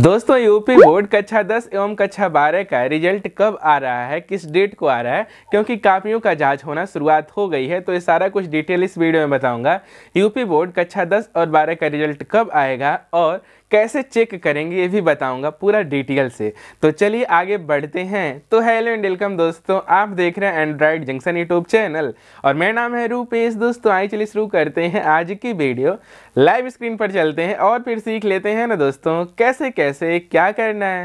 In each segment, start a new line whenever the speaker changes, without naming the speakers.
दोस्तों UP board कक्षा 10 एवं कक्षा 12 का रिजल्ट कब आ रहा है किस डेट को आ रहा है क्योंकि कापियों का जांच होना शुरुआत हो गई है तो ये सारा कुछ डिटेल इस वीडियो में बताऊंगा यूपी बोर्ड कक्षा 10 और 12 का रिजल्ट कब आएगा और कैसे चेक करेंगे ये भी बताऊंगा पूरा डिटेल से तो चलिए आगे बढ़ते हैं तो हेलो एंड वेलकम दोस्तों आप देख रहे हैं एंड्रॉयड जंक्शन यूट्यूब चैनल और मेरा नाम है रूपेश दोस्तों आई चलिए शुरू करते हैं आज की वीडियो लाइव स्क्रीन पर चलते हैं और फिर सीख लेते हैं ना दोस्तों कैसे कैसे कैसे क्या करना है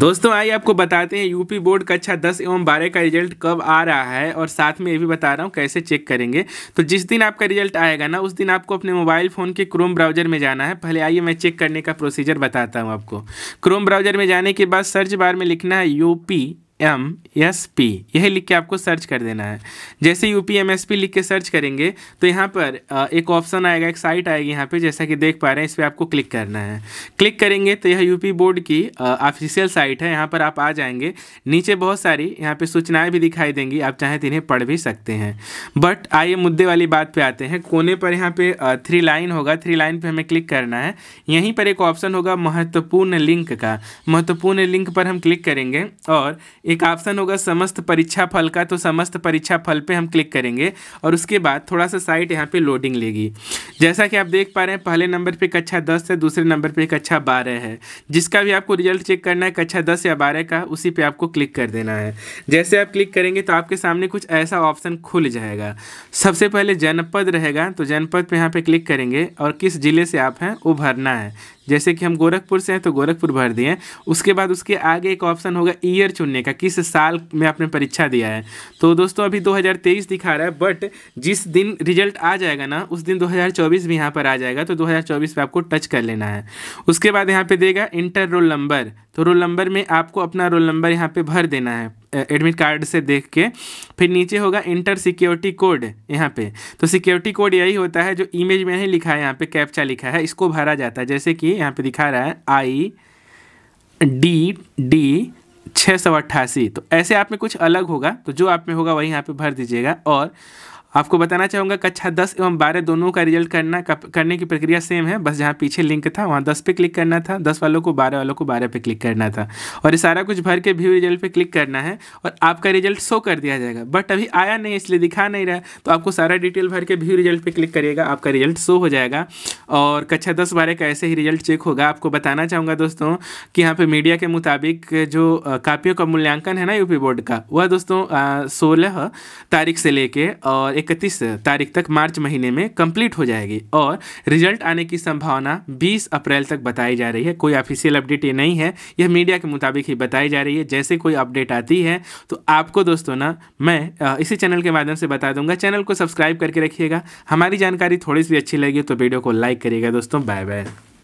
दोस्तों आइए आपको बताते हैं यूपी बोर्ड कक्षा दस एवं बारह का रिजल्ट कब आ रहा है और साथ में ये भी बता रहा हूँ कैसे चेक करेंगे तो जिस दिन आपका रिजल्ट आएगा ना उस दिन आपको अपने मोबाइल फ़ोन के क्रोम ब्राउजर में जाना है पहले आइए मैं चेक करने का प्रोसीजर बताता हूँ आपको क्रोम ब्राउजर में जाने के बाद सर्च बार में लिखना है यूपी एम एस पी यही लिख के आपको सर्च कर देना है जैसे U P M S P लिख के सर्च करेंगे तो यहाँ पर एक ऑप्शन आएगा एक साइट आएगी यहाँ पे जैसा कि देख पा रहे हैं इस पर आपको क्लिक करना है क्लिक करेंगे तो यह यूपी बोर्ड की ऑफिशियल साइट है यहाँ पर आप आ जाएंगे नीचे बहुत सारी यहाँ पे सूचनाएँ भी दिखाई देंगी आप चाहें तो इन्हें पढ़ भी सकते हैं बट आइए मुद्दे वाली बात पर आते हैं कोने पर यहाँ पर थ्री लाइन होगा थ्री लाइन पर हमें क्लिक करना है यहीं पर एक ऑप्शन होगा महत्वपूर्ण लिंक का महत्वपूर्ण लिंक पर हम क्लिक करेंगे और एक ऑप्शन होगा समस्त परीक्षा फल का तो समस्त परीक्षा फल पे हम क्लिक करेंगे और उसके बाद थोड़ा सा साइट यहाँ पे लोडिंग लेगी जैसा कि आप देख पा रहे हैं पहले नंबर पे कक्षा दस है दूसरे नंबर पे कक्षा बारह है जिसका भी आपको रिजल्ट चेक करना है कक्षा दस या बारह का उसी पर आपको क्लिक कर देना है जैसे आप क्लिक करेंगे तो आपके सामने कुछ ऐसा ऑप्शन खुल जाएगा सबसे पहले जनपद रहेगा तो जनपद पर यहाँ पर क्लिक करेंगे और किस ज़िले से आप हैं वो भरना है जैसे कि हम गोरखपुर से हैं तो गोरखपुर भर दिए उसके बाद उसके आगे एक ऑप्शन होगा ईयर चुनने का किस साल में आपने परीक्षा दिया है तो दोस्तों अभी 2023 दिखा रहा है बट जिस दिन रिजल्ट आ जाएगा ना उस दिन 2024 भी यहाँ पर आ जाएगा तो 2024 पे आपको टच कर लेना है उसके बाद यहाँ पर देगा इंटर रोल नंबर तो रोल नंबर में आपको अपना रोल नंबर यहाँ पर भर देना है एडमिट कार्ड से देख के फिर नीचे होगा इंटर सिक्योरिटी कोड यहाँ पे तो सिक्योरिटी कोड यही होता है जो इमेज में ही लिखा है यहाँ पे कैप्चा लिखा है इसको भरा जाता है जैसे कि यहाँ पे दिखा रहा है आई डी डी छः सौ अट्ठासी तो ऐसे आप में कुछ अलग होगा तो जो आप में होगा वही यहाँ पे भर दीजिएगा और आपको बताना चाहूँगा कक्षा दस एवं बारह दोनों का रिजल्ट करना करने की प्रक्रिया सेम है बस जहाँ पीछे लिंक था वहाँ दस पे क्लिक करना था दस वालों को बारह वालों को बारह पे क्लिक करना था और ये सारा कुछ भर के व्यू रिजल्ट पे क्लिक करना है और आपका रिजल्ट शो कर दिया जाएगा बट अभी आया नहीं इसलिए दिखा नहीं रहा तो आपको सारा डिटेल भर के व्यू रिजल्ट पर क्लिक करिएगा आपका रिजल्ट शो हो जाएगा और कक्षा दस बारह का ऐसे ही रिजल्ट चेक होगा आपको बताना चाहूँगा दोस्तों कि यहाँ पर मीडिया के मुताबिक जो कापियों का मूल्यांकन है ना यूपी बोर्ड का वह दोस्तों सोलह तारीख से लेके और इकतीस तारीख तक मार्च महीने में कंप्लीट हो जाएगी और रिजल्ट आने की संभावना 20 अप्रैल तक बताई जा रही है कोई ऑफिशियल अपडेट ये नहीं है यह मीडिया के मुताबिक ही बताई जा रही है जैसे कोई अपडेट आती है तो आपको दोस्तों ना मैं इसी चैनल के माध्यम से बता दूंगा चैनल को सब्सक्राइब करके रखिएगा हमारी जानकारी थोड़ी सी अच्छी लगी तो वीडियो को लाइक करिएगा दोस्तों बाय बाय